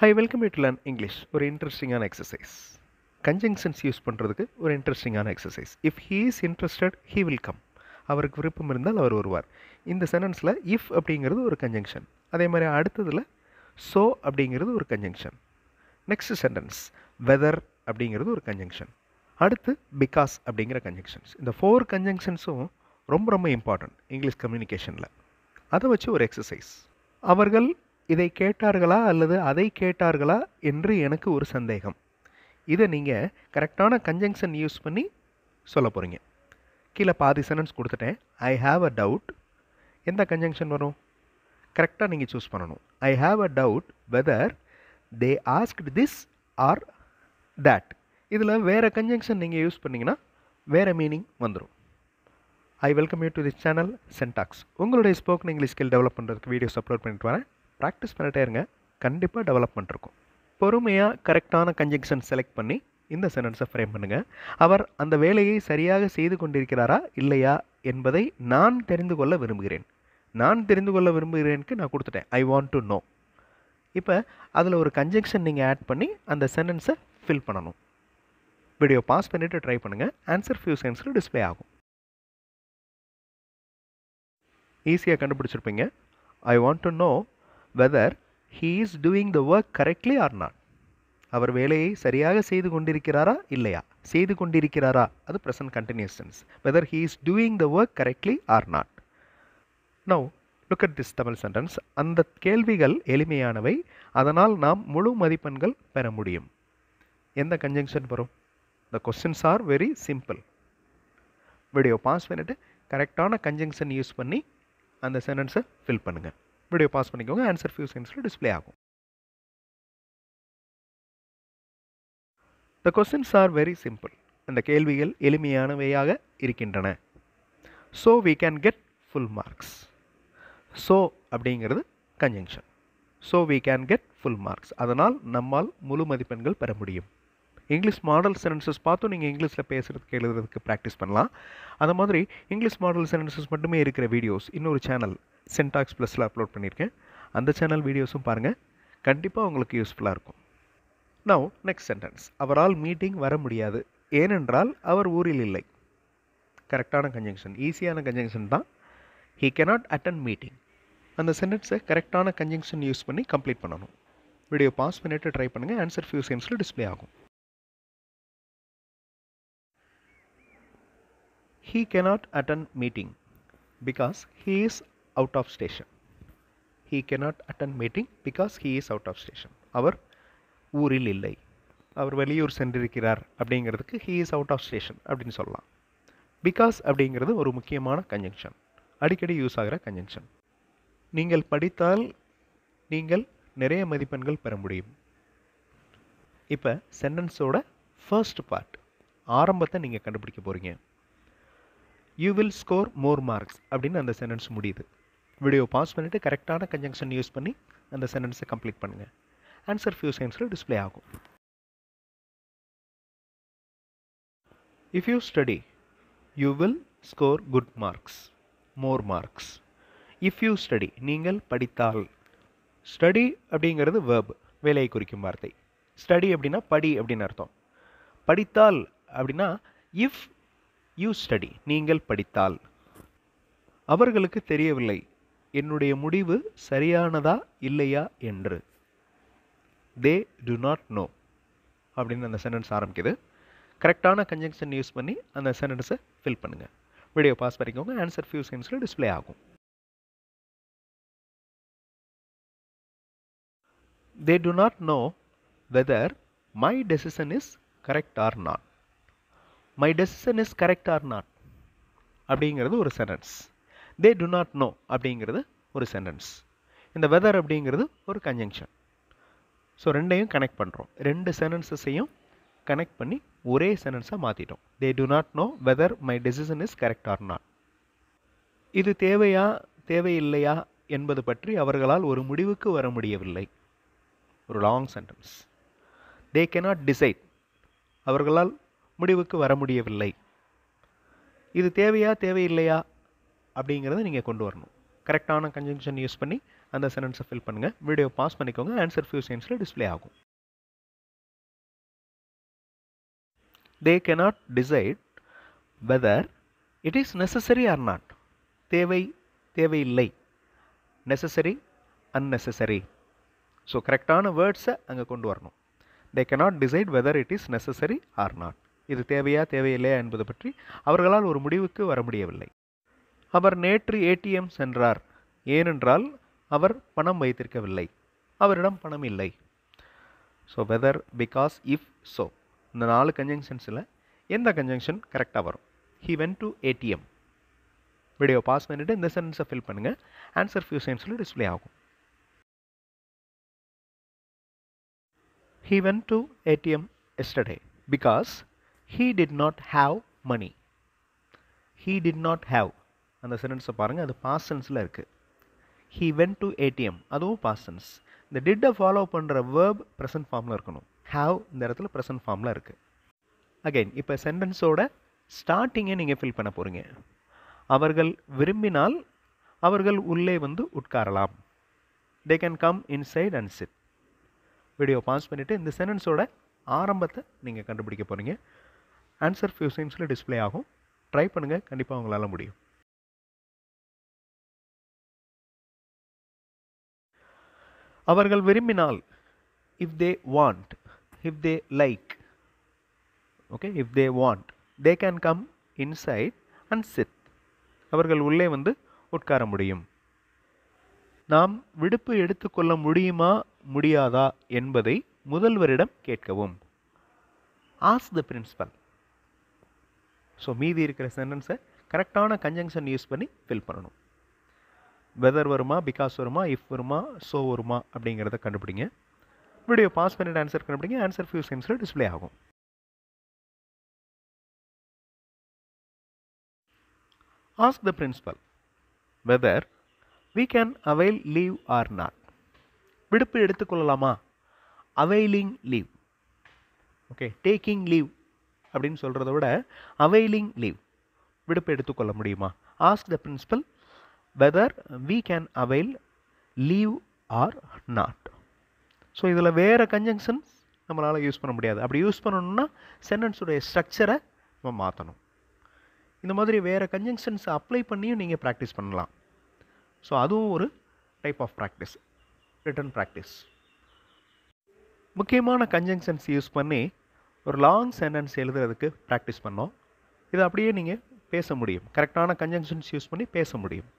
high welcome you to learn English ஒரு இன்ட்ரெஸ்டிங்கான exercise conjunctions use பண்ணுறதுக்கு ஒரு இன்ட்ரெஸ்டிங்கான exercise if he is interested he will come அவருக்கு விருப்பம் இருந்தால் அவர் வருவார் இந்த சென்டென்ஸில் இஃப் அப்படிங்கிறது ஒரு கன்ஜங்ஷன் அதே மாதிரி அடுத்ததில் ஸோ அப்படிங்கிறது ஒரு கன்ஜங்ஷன் நெக்ஸ்ட் சென்டென்ஸ் வெதர் அப்படிங்கிறது ஒரு கன்ஜங்ஷன் அடுத்து பிகாஸ் அப்படிங்கிற கன்ஜங்ஷன்ஸ் இந்த ஃபோர் கன்ஜங்ஷன்ஸும் ரொம்ப ரொம்ப இம்பார்ட்டண்ட் இங்கிலீஷ் கம்யூனிகேஷனில் அதை வச்சு ஒரு எக்ஸசைஸ் அவர்கள் இதை கேட்டார்களா அல்லது அதை கேட்டார்களா என்று எனக்கு ஒரு சந்தேகம் இதை நீங்கள் கரெக்டான கன்ஜங்ஷன் யூஸ் பண்ணி சொல்ல போகிறீங்க கீழே பாதி சென்டென்ஸ் கொடுத்துட்டேன் ஐ ஹாவ் அ டவுட் எந்த கன்ஜங்ஷன் வரும் கரெக்டாக நீங்கள் சூஸ் பண்ணணும் I have a doubt whether they ask this or that இதில் வேறு கன்ஜங்ஷன் நீங்கள் யூஸ் பண்ணிங்கன்னா வேறு மீனிங் வந்துடும் I welcome you to this channel சென்டாக்ஸ் உங்களுடைய ஸ்போக்கன் இங்கிலீஷ் ஸ்கில் டெவலப் பண்ணுறதுக்கு வீடியோஸ் அப்லோட் பண்ணிட்டு வரேன் ப்ராக்டிஸ் பண்ணிட்டே இருங்க கண்டிப்பாக டெவலப்மெண்ட் இருக்கும் பொறுமையாக கரெக்டான கன்ஜெக்ஷன் செலக்ட் பண்ணி இந்த சென்டென்ஸை ஃப்ரேம் பண்ணுங்கள் அவர் அந்த வேலையை சரியாக செய்து கொண்டிருக்கிறாரா இல்லையா என்பதை நான் தெரிந்து கொள்ள விரும்புகிறேன் நான் தெரிந்து கொள்ள விரும்புகிறேனுக்கு நான் கொடுத்துட்டேன் ஐ வாண்ட் டு நோ இப்போ அதில் ஒரு கன்ஜெக்ஷன் நீங்கள் ஆட் பண்ணி அந்த சென்டென்ஸை ஃபில் பண்ணணும் வீடியோ பாஸ் பண்ணிவிட்டு ட்ரை பண்ணுங்கள் ஆன்சர் ஃபியூ சென்ஸில் டிஸ்பிளே ஆகும் ஈஸியாக கண்டுபிடிச்சிருப்பீங்க I want to know whether he is doing the work correctly or not அவர் வேலையை சரியாக செய்து கொண்டிருக்கிறாரா இல்லையா செய்து கொண்டிருக்கிறாரா அது present continuous tense whether he is doing the work correctly or not now look at this Tamil sentence அந்த கேள்விகள் எளிமையானவை அதனால் நாம் முழு மதிப்பெண்கள் பெற முடியும் எந்த கன்ஜங்ஷன் வரும் the questions are very simple video pause பண்ணிவிட்டு கரெக்டான கன்ஜங்ஷன் யூஸ் பண்ணி அந்த சென்டென்ஸை ஃபில் பண்ணுங்கள் வீடியோ பாஸ் பண்ணிக்கோங்க ஆன்சர் ஃபியூ செகண்ட்ஸில் டிஸ்பிளே ஆகும் the questions are very simple அந்த கேள்விகள் எளிமையானவையாக இருக்கின்றன so we can get full marks so அப்படிங்கிறது conjunction so we can get full marks அதனால் நம்மால் முழு மதிப்பெண்கள் பெற முடியும் இங்கிலீஷ் மாடல் சென்டென்சஸ் பார்த்தும் நீங்கள் இங்கிலீஷில் பேசுகிறதுக்கு எழுதுறதுக்கு ப்ராக்டிஸ் பண்ணலாம் அந்த மாதிரி இங்கிலீஷ் மாடல் சென்டென்சஸ் மட்டுமே இருக்கிற வீடியோஸ் இன்னொரு சேனல் சென்டாக்ஸ் ப்ளஸில் அப்லோட் பண்ணியிருக்கேன் அந்த சேனல் வீடியோஸும் பாருங்கள் கண்டிப்பாக உங்களுக்கு யூஸ்ஃபுல்லாக இருக்கும் நவ் நெக்ஸ்ட் சென்டென்ஸ் அவரால் மீட்டிங் வர முடியாது ஏனென்றால் அவர் ஊரில் இல்லை கரெக்டான கன்ஜங்ஷன் ஈஸியான கன்ஜங்ஷன் தான் ஹீ கெனாட் அட்டன் மீட்டிங் அந்த சென்டென்ஸை கரெக்டான கன்ஜங்ஷன் யூஸ் பண்ணி கம்ப்ளீட் பண்ணணும் வீடியோ பாஸ் பண்ணிவிட்டு ட்ரை பண்ணுங்கள் ஆன்சர் ஃபியூ சென்ஸில் டிஸ்பிளே ஆகும் he cannot attend meeting because he is out of station he cannot attend meeting because he is out of station அவர் ஊரில் இல்லை அவர் வெளியூர் சென்றிருக்கிறார் அப்படிங்கிறதுக்கு he is out of station அப்படின்னு சொல்லலாம் பிகாஸ் அப்படிங்கிறது ஒரு முக்கியமான கன்ஜங்ஷன் அடிக்கடி யூஸ் ஆகிற கன்ஜங்ஷன் நீங்கள் படித்தால் நீங்கள் நிறைய மதிப்பெண்கள் பெற முடியும் இப்போ சென்டென்ஸோட ஃபர்ஸ்ட் பார்ட் ஆரம்பத்தை நீங்கள் கண்டுபிடிக்க போகிறீங்க you will score more marks அப்படின்னு அந்த சென்டென்ஸ் முடியுது வீடியோ பாஸ் பண்ணிவிட்டு கரெக்டான கன்ஜங்ஷன் யூஸ் பண்ணி அந்த சென்டென்ஸை கம்ப்ளீட் பண்ணுங்கள் ஆன்சர் ஃபியூ சைன்ஸில் டிஸ்பிளே ஆகும் if you study you will score good marks more marks if you study நீங்கள் படித்தால் ஸ்டடி அப்படிங்கிறது வேர்ப் வேலையை குறிக்கும் வார்த்தை ஸ்டடி அப்படின்னா படி அப்படின்னு அர்த்தம் படித்தால் அப்படின்னா இஃப் யூ ஸ்டடி நீங்கள் படித்தால் அவர்களுக்கு தெரியவில்லை என்னுடைய முடிவு சரியானதா இல்லையா என்று தே டு நாட் நோ அப்படின்னு அந்த சென்டென்ஸ் ஆரம்பிக்குது கரெக்டான கன்ஜங்ஷன் யூஸ் பண்ணி அந்த சென்டென்ஸை ஃபில் பண்ணுங்கள் வீடியோ பாஸ் பண்ணிக்கோங்க ஆன்சர் ஃபியூ செகண்ட்ஸில் டிஸ்பிளே ஆகும் they do not know whether my decision is correct or not my decision is correct or not அப்படிங்கிறது ஒரு sentence they do not know அப்படிங்கிறது ஒரு சென்டென்ஸ் இந்த வெதர் அப்படிங்கிறது ஒரு கன்ஜங்ஷன் ஸோ ரெண்டையும் கனெக்ட் பண்ணுறோம் ரெண்டு சென்டென்சஸையும் கனெக்ட் பண்ணி ஒரே சென்டென்ஸாக மாற்றிட்டோம் they do not know whether my decision is correct or not இது தேவையா தேவையில்லையா என்பது பற்றி அவர்களால் ஒரு முடிவுக்கு வர முடியவில்லை ஒரு long sentence they cannot decide அவர்களால் முடிவுக்கு வர முடியவில்லை இது தேவையா தேவையில்லையா அப்படிங்கிறத நீங்கள் கொண்டு வரணும் கரெக்டான கன்ஜங்ஷன் யூஸ் பண்ணி அந்த சென்டென்ஸை ஃபில் பண்ணுங்கள் வீடியோ பாஸ் பண்ணிக்கோங்க ஆன்சர் ஃபியூ சென்ஸில் டிஸ்பிளே ஆகும் they cannot decide whether it is necessary or not தேவை தேவையில்லை நெசசரி அன்நெசசரி ஸோ கரெக்டான வேர்ட்ஸை அங்கே கொண்டு வரணும் they cannot decide whether it is necessary or not இது தேவையா தேவையில்லையா என்பது பற்றி அவர்களால் ஒரு முடிவுக்கு வர முடியவில்லை அவர் நேற்று ஏடிஎம் சென்றார் ஏனென்றால் அவர் பணம் வைத்திருக்கவில்லை அவரிடம் பணம் இல்லை so whether because if so இந்த நாலு கன்ஜங்ஷன்ஸில் எந்த கன்ஜங்ஷன் கரெக்டாக வரும் he went to ATM video pause பண்ணிவிட்டு இந்த சென்டென்ஸை ஃபில் பண்ணுங்கள் ஆன்சர் ஃபியூ சென்ஸில் டிஸ்பிளே ஆகும் ஹி வென் டு ஏடிஎம் எஸ்டே because he did not have money he did not have அந்த சென்டென்ஸை பாருங்கள் அது பாஸ்டன்ஸில் இருக்குது ஹீ வென்ட் டு ஏடிஎம் அதுவும் பாஸ்டன்ஸ் இந்த டிட்டை ஃபாலோ பண்ணுற வேர்ப் ப்ரெசன்ட் ஃபார்மில் இருக்கணும் ஹாவ் இந்த இடத்துல ப்ரெசன்ட் ஃபார்மில் இருக்குது அகைன் இப்போ சென்டென்ஸோட ஸ்டார்டிங்கே நீங்கள் ஃபில் பண்ண போகிறீங்க அவர்கள் விரும்பினால் அவர்கள் உள்ளே வந்து உட்காரலாம் they can come inside and sit video pause பண்ணிவிட்டு இந்த சென்டென்ஸோட ஆரம்பத்தை நீங்கள் கண்டுபிடிக்க போகிறீங்க ஆன்சர் ஃபியூ சைன்ஸில் டிஸ்பிளே ஆகும் ட்ரை பண்ணுங்கள் கண்டிப்பாக உங்களால் முடியும் அவர்கள் விரும்பினால் if they want if they like okay if they want they can come inside and sit அவர்கள் உள்ளே வந்து உட்கார முடியும் நாம் விடுப்பு எடுத்துக்கொள்ள முடியுமா முடியாதா என்பதை முதல்வரிடம் கேட்கவும் ஆஸ் த பிரின்ஸ்பல் ஸோ மீதி இருக்கிற சென்டென்ஸை கரெக்டான கன்ஜங்ஷன் யூஸ் பண்ணி ஃபில் பண்ணணும் வெதர் வருமா பிகாஸ் வருமா இஃப் வருமா ஸோ வருமா அப்படிங்கிறத கண்டுபிடிங்க வீடியோ பாஸ் பண்ணிட்டு ஆன்சர் கண்டுபிடிங்க ஆன்சர் ஃபியூ செகண்ட்ஸில் டிஸ்பிளே ஆகும் ask the principal whether we can avail leave or not விடுப்பு எடுத்துக்கொள்ளலாமா availing leave okay taking leave அப்படின்னு சொல்கிறத விட அவைலிங் லீவ் விடுப்பு எடுத்துக்கொள்ள முடியுமா ask the principal whether we can avail leave or not so இதில் வேறு கன்ஜங்ஷன்ஸ் நம்மளால் யூஸ் பண்ண முடியாது அப்படி யூஸ் பண்ணணும்னா சென்டென்ஸுடைய ஸ்ட்ரக்சரை நம்ம மாற்றணும் இந்த மாதிரி வேறு கன்ஜங்ஷன்ஸ் அப்ளை பண்ணியும் நீங்கள் ப்ராக்டிஸ் பண்ணலாம் ஸோ அதுவும் ஒரு type of practice written practice முக்கியமான கன்ஜங்ஷன்ஸ் யூஸ் பண்ணி ஒரு லாங் சென்டென்ஸ் எழுதுறதுக்கு ப்ராக்டிஸ் பண்ணோம் இது அப்படியே நீங்கள் பேச முடியும் கரெக்டான கன்ஜங்ஷன்ஸ் யூஸ் பண்ணி பேச முடியும்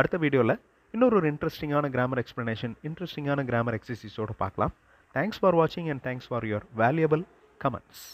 அடுத்த வீடியோவில் இன்னொரு ஒரு இன்ட்ரெஸ்டிங்கான கிராமர் எக்ஸ்ப்ளனேஷன் இன்ட்ரெஸ்டிங்கான கிராமர் எக்ஸசைஸோடு பார்க்கலாம் தேங்க்ஸ் ஃபார் வாட்சிங் and thanks for your valuable comments